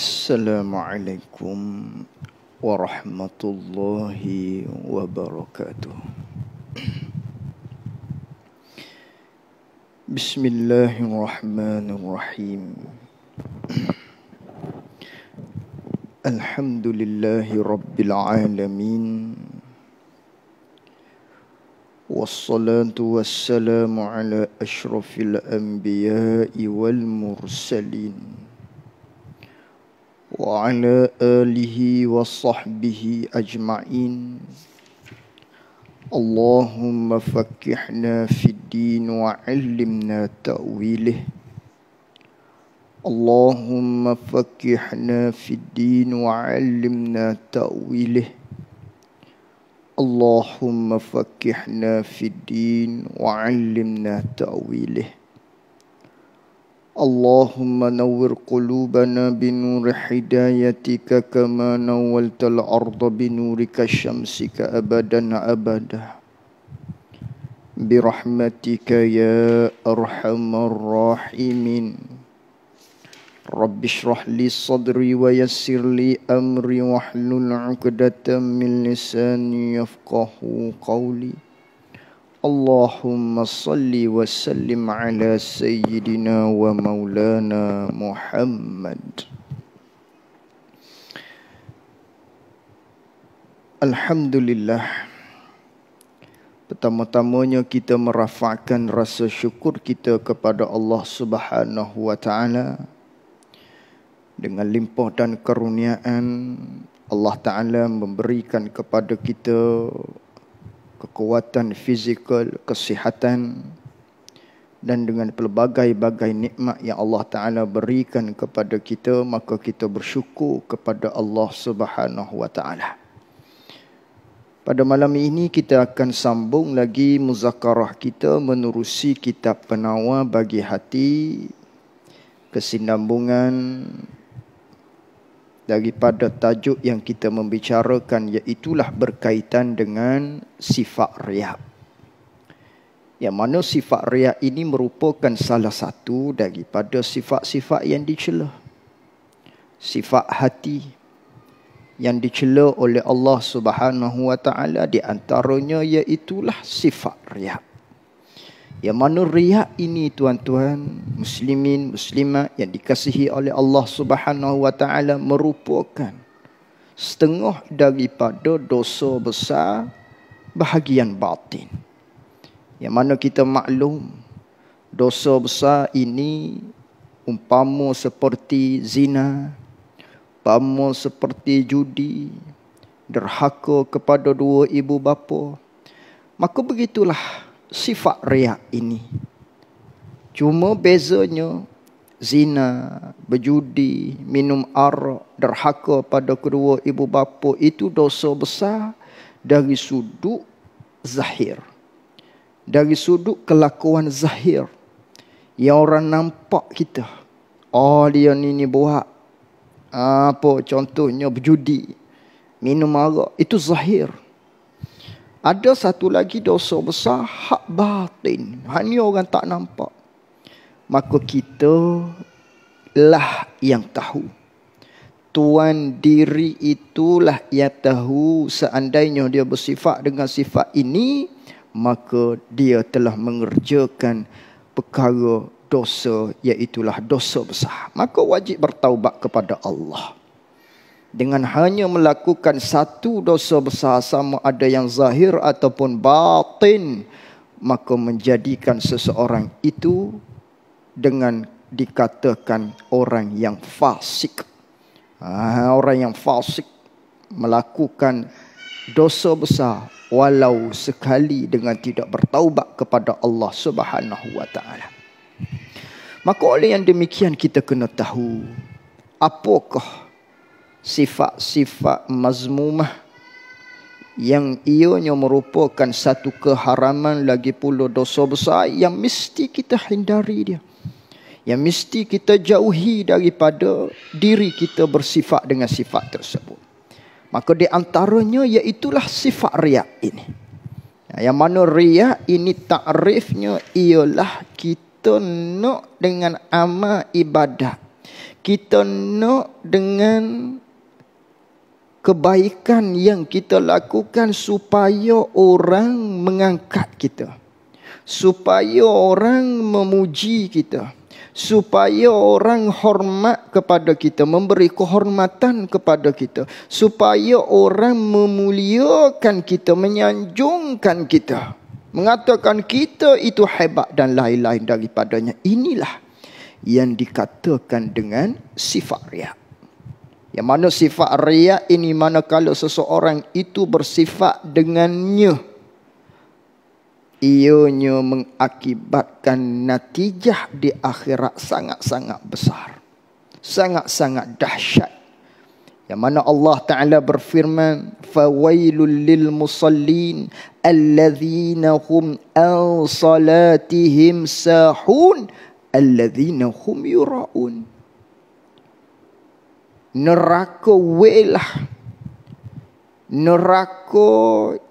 السلام عليكم ورحمة الله وبركاته بسم الله الرحمن الرحيم الحمد لله رب العالمين والصلاة والسلام على أشرف الأنبياء والمرسلين وعلى آله وصحبه أجمعين اللهم فكحنا في الدين وعلمنا تأويله اللهم فكحنا في الدين وعلمنا تأويله اللهم فكحنا في الدين وعلمنا تأويله اللهم نور قلوبنا بنور هدايتك كما نولت الارض بنورك شمسك ابدا ابدا برحمتك يا ارحم الراحمين رب اشرح لي صدري ويسر لي امري واحلل عقده من لساني يفقه قولي Allahumma اللهم wa sallim ala Sayyidina wa Maulana Muhammad. Alhamdulillah. Pertama-tamanya kita merafakkan rasa syukur kita kepada Allah Subhanahu wa taala dengan limpah dan karuniaan Allah taala memberikan kepada kita kekuatan fizikal, kesihatan dan dengan pelbagai-bagai nikmat yang Allah Taala berikan kepada kita maka kita bersyukur kepada Allah Subhanahu Wa Taala. Pada malam ini kita akan sambung lagi muzakarah kita menerusi kitab penawar bagi hati kesinambungan daripada tajuk yang kita membicarakan iaitulah berkaitan dengan sifat riak. Yang mana sifat riak ini merupakan salah satu daripada sifat-sifat yang dicela. Sifat hati yang dicela oleh Allah Subhanahu wa taala di antaranya iaitulah sifat riak. Yang mana riak ini tuan-tuan Muslimin, muslimat yang dikasihi oleh Allah subhanahu Merupakan setengah daripada dosa besar bahagian batin Yang mana kita maklum Dosa besar ini umpama seperti zina Umpama seperti judi Derhaka kepada dua ibu bapa Maka begitulah sifat riak ini. Cuma bezanya zina, berjudi, minum arak, derhaka pada kedua ibu bapa itu dosa besar dari sudut zahir. Dari sudut kelakuan zahir yang orang nampak kita. Oh dia ni ni buat apa contohnya berjudi, minum arak itu zahir. Ada satu lagi dosa besar hak batin. Hanya orang tak nampak. Maka kita lah yang tahu. Tuan diri itulah yang tahu seandainya dia bersifat dengan sifat ini maka dia telah mengerjakan perkara dosa iaitu dosa besar maka wajib bertaubat kepada Allah dengan hanya melakukan satu dosa besar sama ada yang zahir ataupun batin maka menjadikan seseorang itu dengan dikatakan orang yang fasik ha, orang yang fasik melakukan dosa besar walau sekali dengan tidak bertaubat kepada Allah Subhanahu wa taala maka oleh yang demikian kita kena tahu apakah sifat-sifat mazmumah yang ianya merupakan satu keharaman lagi pula dosa besar yang mesti kita hindari dia yang mesti kita jauhi daripada diri kita bersifat dengan sifat tersebut maka di antaranya iaitulah sifat riak ini yang mana riak ini takrifnya ialah kita nak dengan amal ibadah kita nak dengan kebaikan yang kita lakukan supaya orang mengangkat kita supaya orang memuji kita supaya orang hormat kepada kita memberi kehormatan kepada kita supaya orang memuliakan kita menyanjungkan kita mengatakan kita itu hebat dan lain-lain daripadanya inilah yang dikatakan dengan sifat riak yang mana sifat ria ini mana kalau seseorang itu bersifat dengannya. Ianya mengakibatkan natijah di akhirat sangat-sangat besar. Sangat-sangat dahsyat. Yang mana Allah Ta'ala berfirman, "Fawailul lil musallin الَّذِينَ هُمْ al-salatihim sahun الَّذِينَ هُمْ yuraun." neraka welah neraka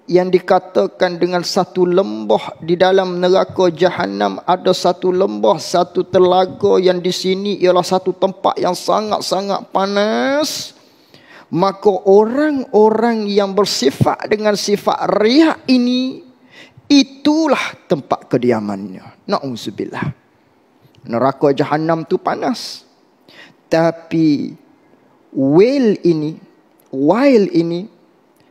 yang dikatakan dengan satu lembah di dalam neraka jahanam ada satu lembah satu telaga yang di sini ialah satu tempat yang sangat-sangat panas maka orang-orang yang bersifat dengan sifat riak ini itulah tempat kediamannya nauzubillah neraka jahanam tu panas tapi wail ini, wail ini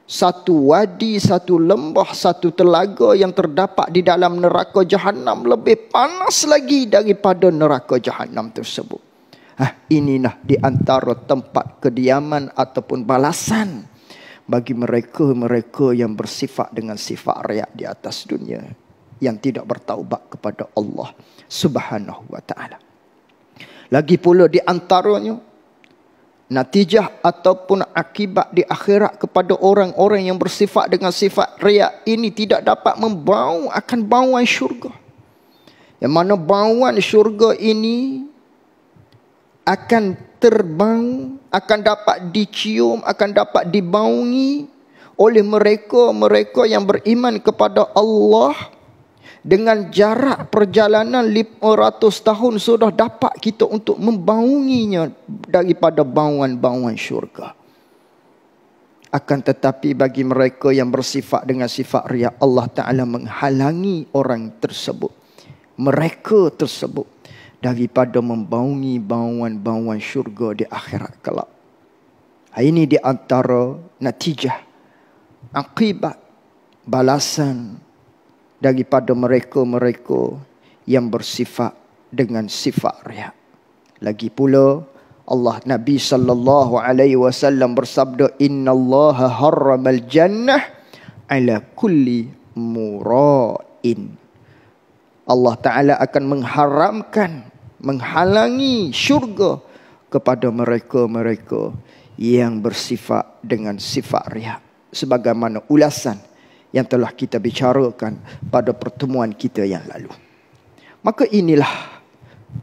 satu wadi, satu lembah, satu telaga yang terdapat di dalam neraka jahanam lebih panas lagi daripada neraka jahanam tersebut. Ah, inilah di antara tempat kediaman ataupun balasan bagi mereka-mereka yang bersifat dengan sifat riak di atas dunia yang tidak bertaubat kepada Allah Subhanahu wa taala. Lagi pula di antaranya natijah ataupun akibat di akhirat kepada orang-orang yang bersifat dengan sifat riak ini tidak dapat membau akan bauan syurga. Yang mana bauan syurga ini akan terbang, akan dapat dicium, akan dapat dibaungi oleh mereka-mereka yang beriman kepada Allah dengan jarak perjalanan 500 tahun sudah dapat kita untuk membaunginya daripada bauan-bauan syurga. Akan tetapi bagi mereka yang bersifat dengan sifat ria Allah Ta'ala menghalangi orang tersebut. Mereka tersebut daripada membaungi bauan-bauan syurga di akhirat kelak. Ini di antara natijah, akibat, balasan daripada mereka-mereka yang bersifat dengan sifat riya. Lagi pula Allah Nabi sallallahu alaihi wasallam bersabda innallaha harramal jannah ala kulli murain. Allah Taala akan mengharamkan menghalangi syurga kepada mereka-mereka yang bersifat dengan sifat riya sebagaimana ulasan yang telah kita bicarakan pada pertemuan kita yang lalu. Maka inilah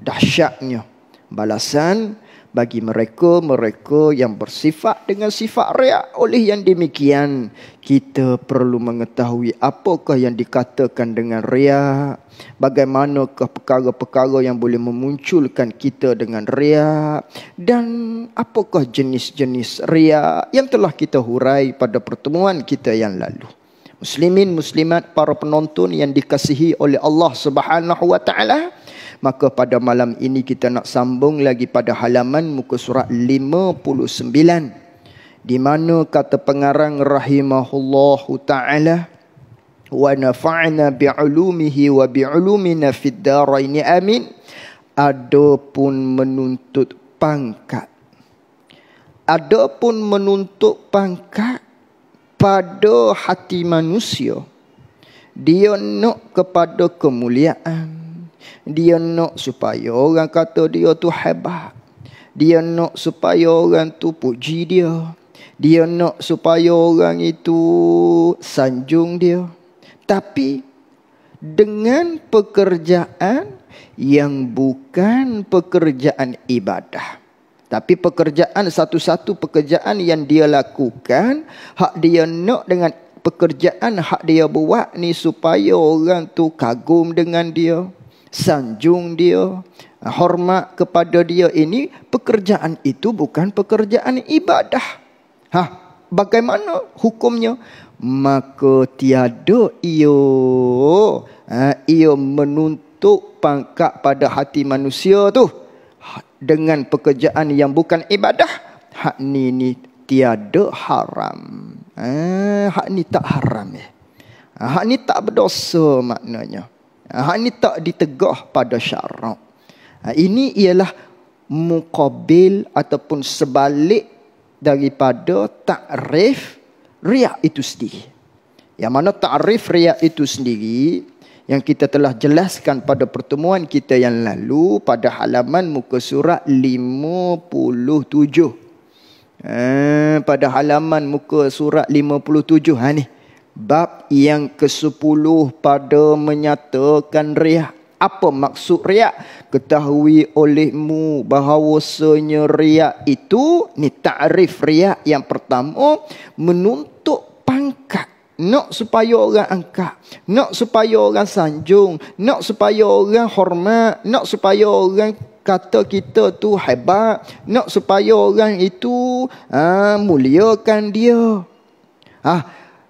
dahsyatnya balasan bagi mereka-mereka yang bersifat dengan sifat riak oleh yang demikian kita perlu mengetahui apakah yang dikatakan dengan riak bagaimanakah perkara-perkara yang boleh memunculkan kita dengan riak dan apakah jenis-jenis riak yang telah kita hurai pada pertemuan kita yang lalu muslimin muslimat para penonton yang dikasihi oleh Allah Subhanahu wa taala maka pada malam ini kita nak sambung lagi pada halaman muka surat 59 di mana kata pengarang rahimahullahu taala wa nafa'na bi'ulumihi wa bi'ulumina fid dharain amin adapun menuntut pangkat adapun menuntut pangkat pada hati manusia dia nak kepada kemuliaan dia nak supaya orang kata dia tu hebat dia nak supaya orang tu puji dia dia nak supaya orang itu sanjung dia tapi dengan pekerjaan yang bukan pekerjaan ibadah tapi pekerjaan satu-satu pekerjaan yang dia lakukan, hak dia nak dengan pekerjaan hak dia buat ni supaya orang tu kagum dengan dia, sanjung dia, hormat kepada dia ini pekerjaan itu bukan pekerjaan ibadah. Ha, bagaimana hukumnya? Maka tiada ia ha, ia menuntut pangkat pada hati manusia tu dengan pekerjaan yang bukan ibadah hak ni ni tiada haram eh, hak ni tak haram eh. Ha, hak ni tak berdosa maknanya ha, hak ni tak ditegah pada syarak ini ialah mukabil ataupun sebalik daripada takrif riak itu sendiri yang mana takrif riak itu sendiri yang kita telah jelaskan pada pertemuan kita yang lalu pada halaman muka surat 57. Eh, pada halaman muka surat 57 ha ni. Bab yang ke-10 pada menyatakan riak. Apa maksud riak? Ketahui olehmu bahawa senyeriak itu ni takrif riak yang pertama menuntut nak supaya orang angkat. Nak supaya orang sanjung. Nak supaya orang hormat. Nak supaya orang kata kita tu hebat. Nak supaya orang itu ah, muliakan dia. Ah,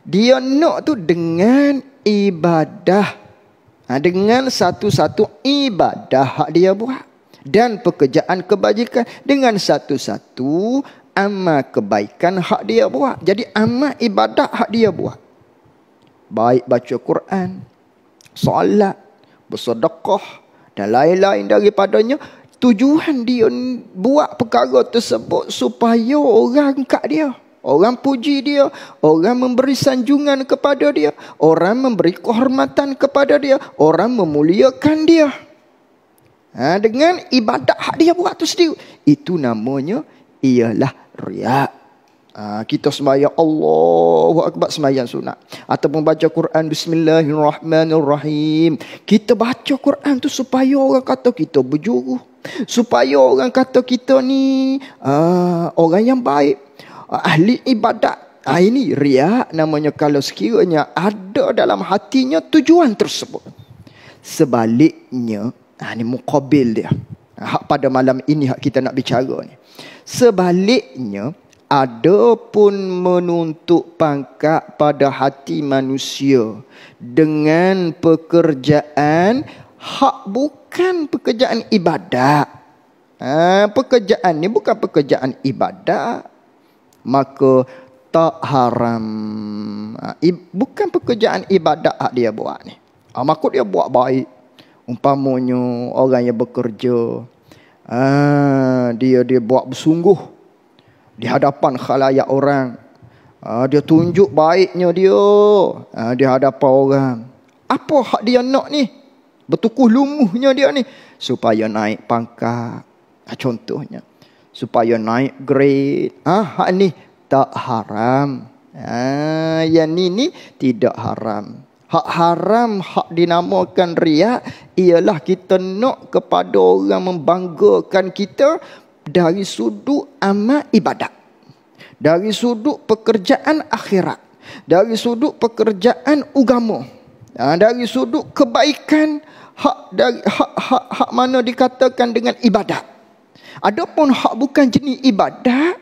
dia nak tu dengan ibadah. Ah, dengan satu-satu ibadah hak dia buat. Dan pekerjaan kebajikan dengan satu-satu amal kebaikan hak dia buat. Jadi amal ibadah hak dia buat baik baca Quran, solat, bersedekah dan lain-lain daripadanya tujuan dia buat perkara tersebut supaya orang kat dia Orang puji dia, orang memberi sanjungan kepada dia, orang memberi kehormatan kepada dia, orang memuliakan dia. Ha, dengan ibadat hak dia buat tu sendiri. Itu namanya ialah riak. Ah, kita semayang Allahu Akbar semayang sunat. Ataupun baca Quran Bismillahirrahmanirrahim. Kita baca Quran tu supaya orang kata kita berjuru. Supaya orang kata kita ni uh, orang yang baik. Ah, ahli ibadat. Uh, ini riak namanya kalau sekiranya ada dalam hatinya tujuan tersebut. Sebaliknya, uh, ini mukabil dia. Hak pada malam ini hak kita nak bicara ni. Sebaliknya, adapun menuntuk pangkat pada hati manusia dengan pekerjaan hak bukan pekerjaan ibadat. Ha, pekerjaan ini bukan pekerjaan ibadat. Maka tak haram. Ha, bukan pekerjaan ibadat hak dia buat ni. Ha, maka dia buat baik. Umpamanya orang yang bekerja. Ha, dia dia buat bersungguh di hadapan khalayak orang. Ah, dia tunjuk baiknya dia ah, di hadapan orang. Apa hak dia nak ni? Bertukuh lumuhnya dia ni. Supaya naik pangkat. Ah, contohnya. Supaya naik grade. Ah, hak ni tak haram. Ah, yang ini tidak haram. Hak haram, hak dinamakan riak ialah kita nak kepada orang membanggakan kita, dari sudut ama ibadat. Dari sudut pekerjaan akhirat. Dari sudut pekerjaan agama. Ha, dari sudut kebaikan hak dari hak, hak hak mana dikatakan dengan ibadat. Adapun hak bukan jenis ibadat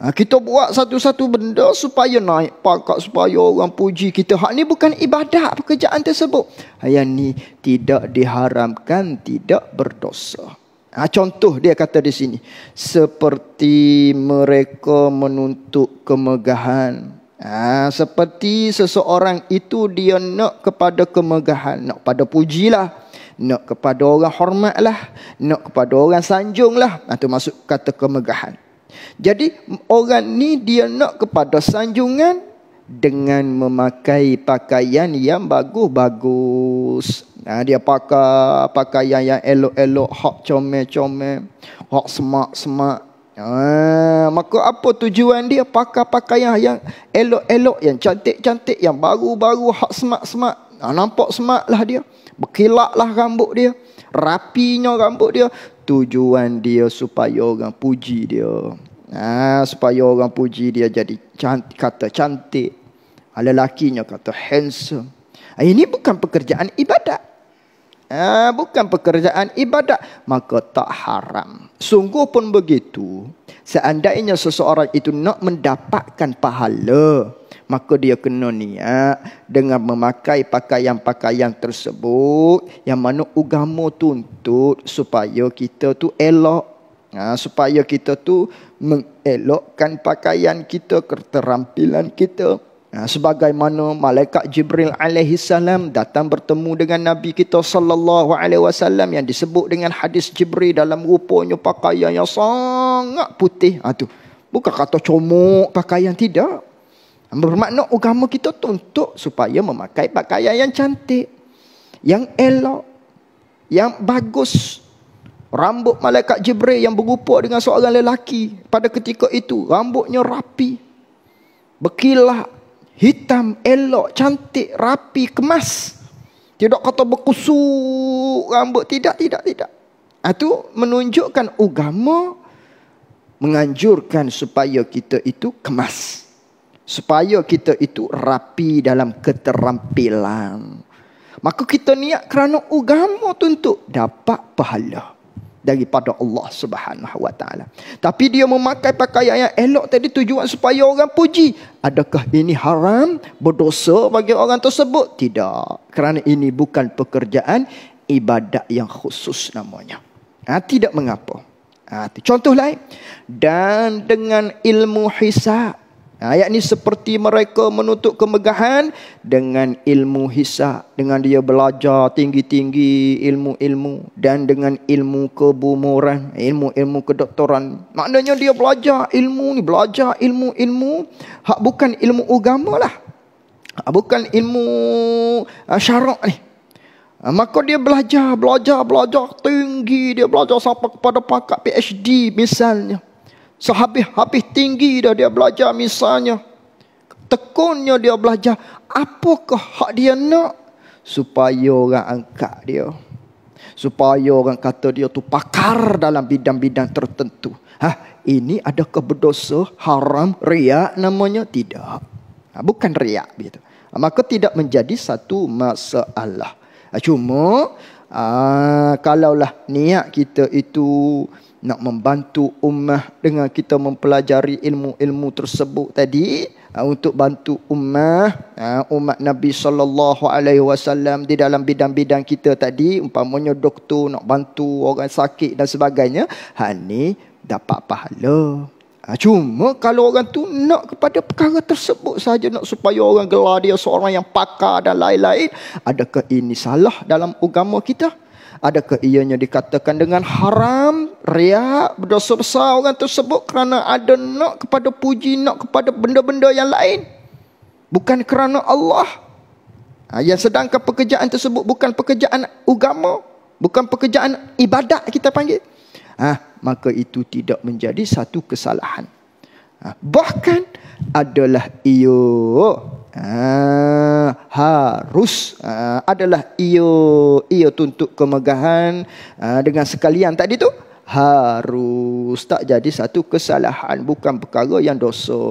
ha, kita buat satu-satu benda supaya naik pangkat, supaya orang puji kita. Hak ni bukan ibadat pekerjaan tersebut. Yang ni tidak diharamkan, tidak berdosa. Ha, contoh dia kata di sini. Seperti mereka menuntut kemegahan. Ha, seperti seseorang itu dia nak kepada kemegahan. Nak pada lah, Nak kepada orang hormat lah, Nak kepada orang sanjung lah. ha, masuk kata kemegahan. Jadi orang ni dia nak kepada sanjungan dengan memakai pakaian yang bagus-bagus. Nah, dia pakai pakaian yang elok-elok, hak comel-comel, hak semak-semak. Ah, maka apa tujuan dia pakai pakaian yang elok-elok, yang cantik-cantik, yang baru-baru, hak semak-semak. Nah, nampak semaklah dia. Berkilaklah rambut dia. Rapinya rambut dia. Tujuan dia supaya orang puji dia. Ah, supaya orang puji dia jadi cantik, kata cantik. Ah, lelakinya kata handsome. Ah, ini bukan pekerjaan ibadat. Ah, bukan pekerjaan ibadat. Maka tak haram. Sungguh pun begitu. Seandainya seseorang itu nak mendapatkan pahala. Maka dia kena niat dengan memakai pakaian-pakaian tersebut. Yang mana agama tuntut supaya kita tu elok. Ha, supaya kita tu mengelokkan pakaian kita, keterampilan kita. Ha, sebagaimana malaikat Jibril alaihi salam datang bertemu dengan Nabi kita sallallahu alaihi wasallam yang disebut dengan hadis Jibril dalam rupanya pakaian yang sangat putih. Ha, tu. Bukan kata comok pakaian tidak. Bermakna agama kita tuntut supaya memakai pakaian yang cantik. Yang elok. Yang bagus. Rambut malaikat Jibril yang berupa dengan seorang lelaki. Pada ketika itu rambutnya rapi. Bekilah. Hitam, elok, cantik, rapi, kemas. Tidak kata berkusuk rambut. Tidak, tidak, tidak. Itu ah, menunjukkan agama menganjurkan supaya kita itu kemas. Supaya kita itu rapi dalam keterampilan. Maka kita niat kerana agama tuntut dapat pahala daripada Allah Subhanahu Wa Taala. Tapi dia memakai pakaian yang elok tadi tujuan supaya orang puji. Adakah ini haram berdosa bagi orang tersebut? Tidak. Kerana ini bukan pekerjaan ibadat yang khusus namanya. Ha, tidak mengapa. Ha, contoh lain dan dengan ilmu hisab Ha, ayat ini seperti mereka menutup kemegahan dengan ilmu hisab, dengan dia belajar tinggi-tinggi ilmu-ilmu dan dengan ilmu kebumuran, ilmu-ilmu kedoktoran. Maknanya dia belajar ilmu ni, belajar ilmu-ilmu hak bukan ilmu agama lah. Bukan ilmu ha, syarak ni. Ha, maka dia belajar, belajar, belajar tinggi. Dia belajar sampai kepada pakat PhD misalnya. Sehabis-habis tinggi dah dia belajar misalnya. Tekunnya dia belajar. Apakah hak dia nak? Supaya orang angkat dia. Supaya orang kata dia tu pakar dalam bidang-bidang tertentu. Hah, ini ada berdosa, haram, riak namanya? Tidak. Ha, bukan riak. Begitu. Ha, maka tidak menjadi satu masalah. Ha, cuma, ha, kalaulah niat kita itu nak membantu ummah dengan kita mempelajari ilmu-ilmu tersebut tadi ha, untuk bantu ummah ha, umat Nabi sallallahu alaihi wasallam di dalam bidang-bidang kita tadi umpamanya doktor nak bantu orang sakit dan sebagainya ha ni dapat pahala ha, cuma kalau orang tu nak kepada perkara tersebut saja nak supaya orang gelar dia seorang yang pakar dan lain-lain adakah ini salah dalam agama kita adakah ianya dikatakan dengan haram riak berdosa besar orang tersebut kerana ada nak kepada puji nak kepada benda-benda yang lain bukan kerana Allah ha, yang sedangkan pekerjaan tersebut bukan pekerjaan agama bukan pekerjaan ibadat kita panggil ha, maka itu tidak menjadi satu kesalahan ha, bahkan adalah iyo ha, harus ha, adalah iyo iyo tuntut kemegahan ha, dengan sekalian tadi tu harus tak jadi satu kesalahan bukan perkara yang dosa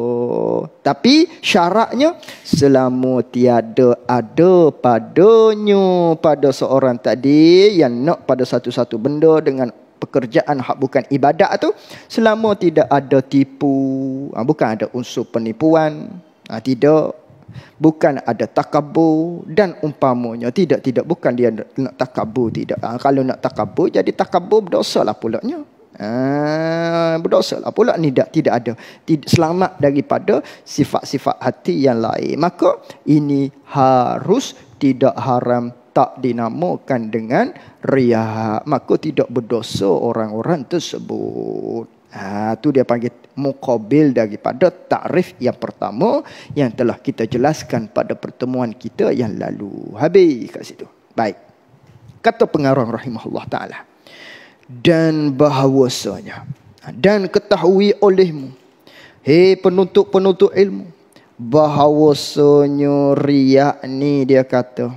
tapi syaratnya selama tiada ada padanya pada seorang tadi yang nak pada satu-satu benda dengan pekerjaan hak bukan ibadat tu selama tidak ada tipu ha, bukan ada unsur penipuan ha, tidak bukan ada takabur dan umpamanya tidak tidak bukan dia nak takabur tidak ha, kalau nak takabur jadi takabur berdosalah pulaknya ha, lah pula ni tidak tidak ada tidak, selamat daripada sifat-sifat hati yang lain maka ini harus tidak haram tak dinamakan dengan riya maka tidak berdosa orang-orang tersebut Ha, tu dia panggil mukabil daripada takrif yang pertama yang telah kita jelaskan pada pertemuan kita yang lalu. Habis kat situ. Baik. Kata pengarang rahimahullah ta'ala. Dan bahawasanya. Dan ketahui olehmu. Hei penuntut-penuntut ilmu. Bahawasanya riak ni dia kata.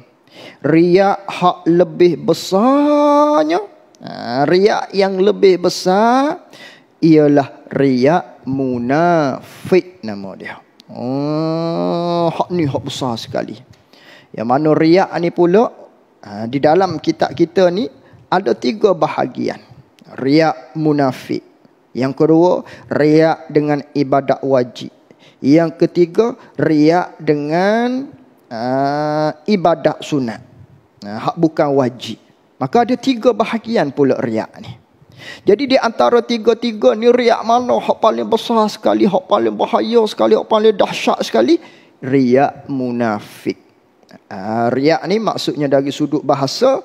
Riak hak lebih besarnya. Ha, riak yang lebih besar ialah riak munafik nama dia. Oh, hak ni hak besar sekali. Yang mana riak ni pula ha, di dalam kitab kita ni ada tiga bahagian. Riak munafik. Yang kedua, riak dengan ibadat wajib. Yang ketiga, riak dengan uh, ibadat sunat. Ha, hak bukan wajib. Maka ada tiga bahagian pula riak ni. Jadi di antara tiga-tiga ni riak mana hak paling besar sekali, hak paling bahaya sekali, hak paling dahsyat sekali? Riak munafik. Ha, riak ni maksudnya dari sudut bahasa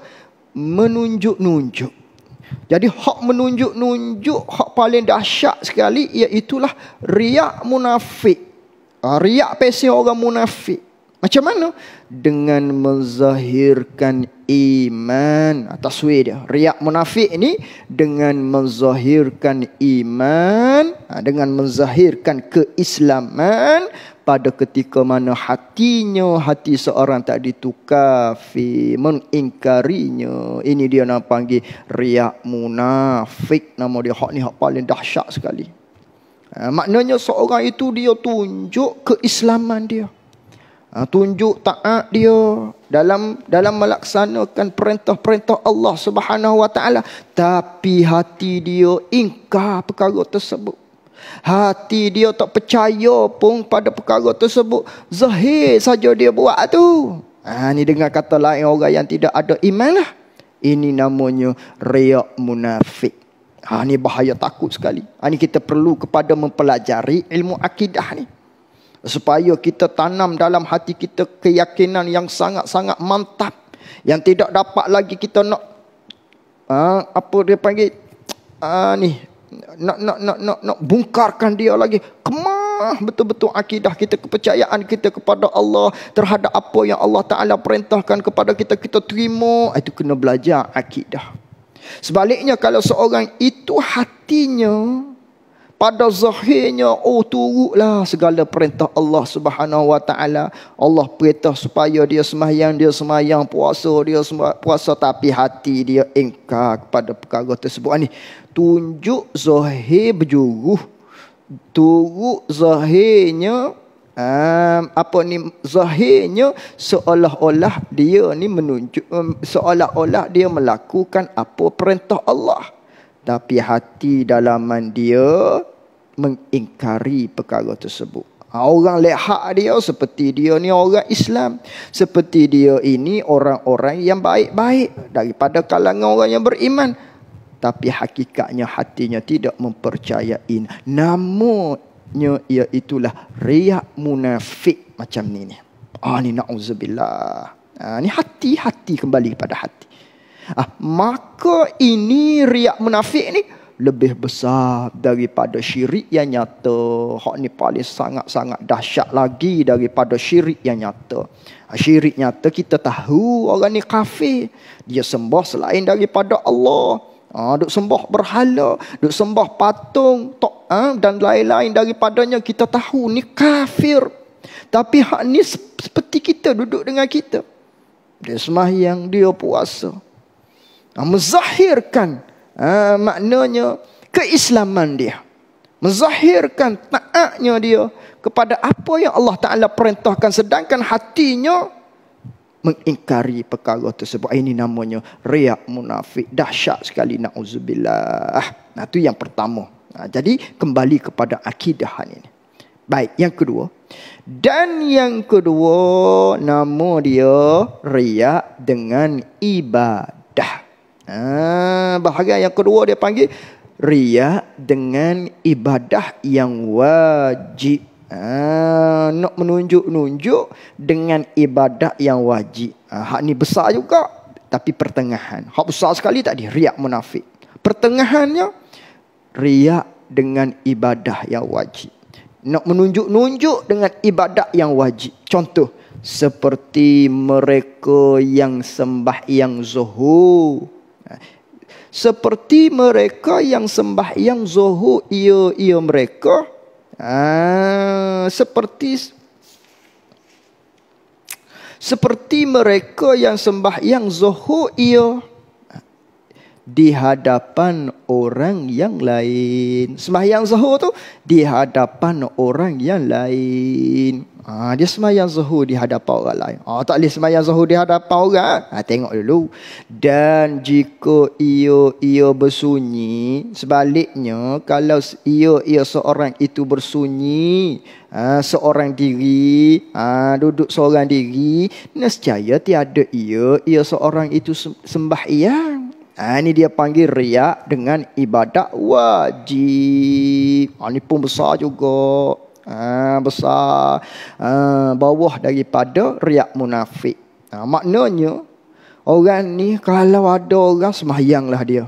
menunjuk-nunjuk. Jadi hak menunjuk-nunjuk hak paling dahsyat sekali iaitulah riak munafik. Ha, riak pesi orang munafik. Macam mana? dengan menzahirkan iman ah, taswir dia riak munafik ini dengan menzahirkan iman ah, dengan menzahirkan keislaman pada ketika mana hatinya hati seorang tak ditukar fi mengingkarinya ini dia nak panggil riak munafik nama dia hak ni hak paling dahsyat sekali ah, maknanya seorang itu dia tunjuk keislaman dia ha, tunjuk taat dia dalam dalam melaksanakan perintah-perintah Allah Subhanahu wa taala tapi hati dia ingkar perkara tersebut hati dia tak percaya pun pada perkara tersebut zahir saja dia buat tu ha ni dengar kata lain orang yang tidak ada iman lah ini namanya riak munafik ha ni bahaya takut sekali ha ni kita perlu kepada mempelajari ilmu akidah ni supaya kita tanam dalam hati kita keyakinan yang sangat-sangat mantap yang tidak dapat lagi kita nak uh, apa dia panggil uh, ni nak nak nak nak nak bungkarkan dia lagi kemah betul-betul akidah kita kepercayaan kita kepada Allah terhadap apa yang Allah Taala perintahkan kepada kita kita terima ha, itu kena belajar akidah sebaliknya kalau seorang itu hatinya pada zahirnya oh turutlah segala perintah Allah Subhanahu wa taala Allah perintah supaya dia semayang dia semayang puasa dia puasa tapi hati dia engkar kepada perkara tersebut ni tunjuk zahir berjuruh turut zahirnya um, apa ni zahirnya seolah-olah dia ni menunjuk um, seolah-olah dia melakukan apa perintah Allah tapi hati dalaman dia mengingkari perkara tersebut. Ha, orang lehak dia seperti dia ni orang Islam. Seperti dia ini orang-orang yang baik-baik daripada kalangan orang yang beriman. Tapi hakikatnya hatinya tidak mempercayai. Namanya itulah riak munafik macam ni. Ah, ni na'udzubillah. Ah, ni hati-hati kembali kepada hati. Ah, maka ini riak munafik ni lebih besar daripada syirik yang nyata. Hak ni paling sangat-sangat dahsyat lagi daripada syirik yang nyata. Ah, syirik nyata kita tahu orang ni kafir. Dia sembah selain daripada Allah. Ha, duk sembah berhala, duk sembah patung tok, ah dan lain-lain daripadanya kita tahu ni kafir. Tapi hak ni seperti kita duduk dengan kita. Dia semahyang, dia puasa. Mezahirkan uh, eh, maknanya keislaman dia. Mezahirkan taatnya dia kepada apa yang Allah Ta'ala perintahkan. Sedangkan hatinya mengingkari perkara tersebut. Ini namanya riak munafik. Dahsyat sekali. Na'udzubillah. Nah, itu yang pertama. Nah, jadi kembali kepada akidah ini. Baik, yang kedua. Dan yang kedua, nama dia riak dengan ibadah. Ah, bahagian yang kedua dia panggil riya dengan ibadah yang wajib. Ah, nak menunjuk-nunjuk dengan ibadah yang wajib. Ah, hak ni besar juga tapi pertengahan. Hak besar sekali tak riak munafik. Pertengahannya riak dengan ibadah yang wajib. Nak menunjuk-nunjuk dengan ibadah yang wajib. Contoh seperti mereka yang sembah yang zuhur. Seperti mereka yang sembah yang zohu ia ia mereka ha, seperti seperti mereka yang sembah yang zohu ia di hadapan orang yang lain. sembah yang zohu tu di hadapan orang yang lain. Ha, dia semayang zuhur di hadapan orang lain. Ha, tak boleh semayang zuhur di hadapan orang. Ha, tengok dulu. Dan jika ia, ia bersunyi, sebaliknya kalau ia, ia seorang itu bersunyi, ha, seorang diri, ha, duduk seorang diri, nescaya tiada ia, ia seorang itu sembah ia. Ha, ini dia panggil riak dengan ibadat wajib. Ha, ini pun besar juga. Ha, besar ha, bawah daripada riak munafik. Ha, maknanya orang ni kalau ada orang semayanglah dia.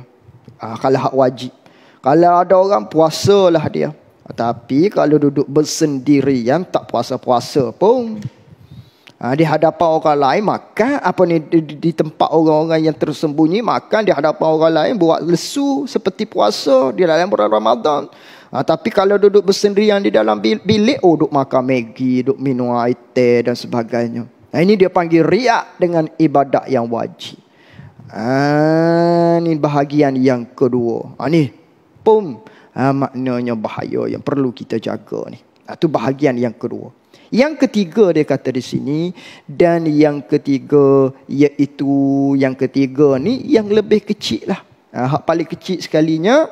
Ha, kalau hak wajib. Kalau ada orang puasalah dia. Tapi kalau duduk bersendirian tak puasa-puasa pun. Ha, di hadapan orang lain makan apa ni di, di tempat orang-orang yang tersembunyi makan di hadapan orang lain buat lesu seperti puasa di dalam bulan Ramadan. Ha, tapi kalau duduk bersendirian di dalam bilik, oh duduk makan megi, duduk minum air teh dan sebagainya. Nah, ini dia panggil riak dengan ibadat yang wajib. Ha, ini bahagian yang kedua. Ha, ah, ini pum. Ha, maknanya bahaya yang perlu kita jaga. ni. Itu bahagian yang kedua. Yang ketiga dia kata di sini dan yang ketiga iaitu yang ketiga ni yang lebih kecil lah. Ha, hak paling kecil sekalinya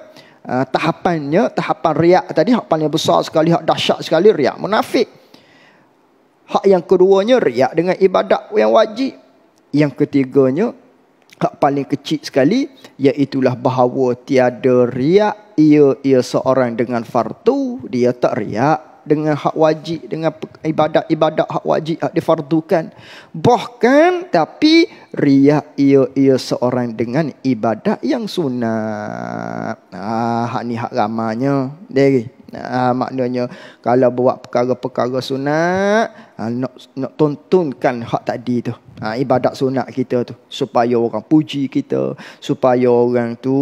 uh, tahapannya, tahapan riak tadi, hak paling besar sekali, hak dahsyat sekali, riak munafik. Hak yang keduanya, riak dengan ibadat yang wajib. Yang ketiganya, hak paling kecil sekali, iaitulah bahawa tiada riak, ia, ia seorang dengan fartu dia tak riak dengan hak wajib dengan ibadat-ibadat hak wajib hak difardukan bahkan tapi ria ia ia seorang dengan ibadat yang sunat ah hak ni hak ramanya dari ha, maknanya kalau buat perkara-perkara sunat ha, nak, nak tuntunkan hak tadi tu ha, ibadat sunat kita tu supaya orang puji kita supaya orang tu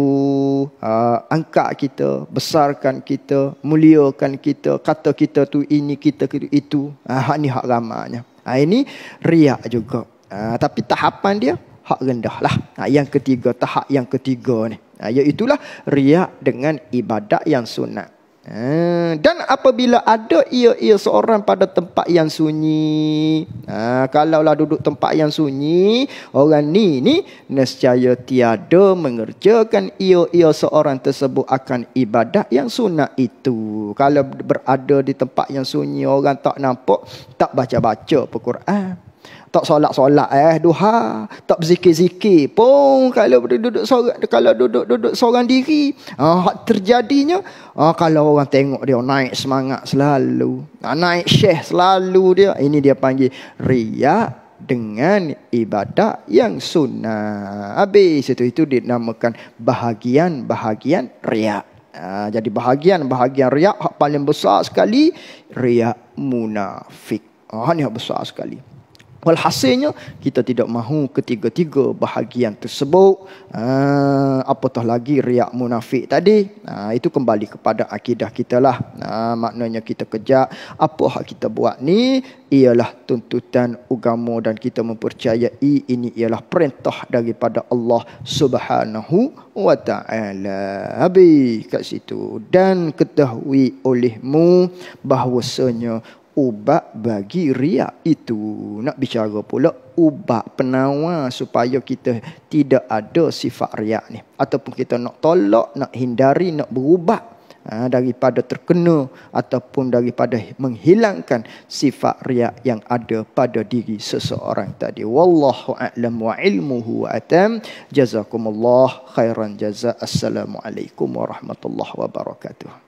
ha, angkat kita besarkan kita muliakan kita kata kita tu ini kita itu itu ha, hak ni hak ramanya ha, ini riak juga ha, tapi tahapan dia hak rendah lah. Ha, yang ketiga, tahap yang ketiga ni. Ha, iaitulah riak dengan ibadat yang sunat. Eh, dan apabila ada ia-ia seorang pada tempat yang sunyi ha, Kalaulah duduk tempat yang sunyi Orang ni ni Nescaya tiada mengerjakan ia-ia seorang tersebut akan ibadah yang sunat itu Kalau berada di tempat yang sunyi Orang tak nampak Tak baca-baca Al-Quran baca baca al quran tak solat-solat eh duha, tak berzikir-zikir pun kalau duduk sorang kalau duduk-duduk seorang diri, ah uh, terjadinya uh, kalau orang tengok dia naik semangat selalu. Ah, naik syekh selalu dia. Ini dia panggil riak dengan ibadat yang sunnah. Habis itu itu dinamakan bahagian-bahagian riak. Uh, jadi bahagian-bahagian riak hak paling besar sekali riak munafik. Ah uh, ni besar sekali. Walhasilnya kita tidak mahu ketiga-tiga bahagian tersebut ah, apatah lagi riak munafik tadi ah, itu kembali kepada akidah kita lah ah, maknanya kita kejar apa hak kita buat ni ialah tuntutan agama dan kita mempercayai ini ialah perintah daripada Allah Subhanahu wa taala habis kat situ dan ketahui olehmu bahwasanya ubat bagi ria itu. Nak bicara pula ubat penawar supaya kita tidak ada sifat ria ni. Ataupun kita nak tolak, nak hindari, nak berubah ha, daripada terkena ataupun daripada menghilangkan sifat ria yang ada pada diri seseorang tadi. Wallahu a'lam wa ilmuhu atam. Jazakumullah khairan jaza. Assalamualaikum warahmatullahi wabarakatuh.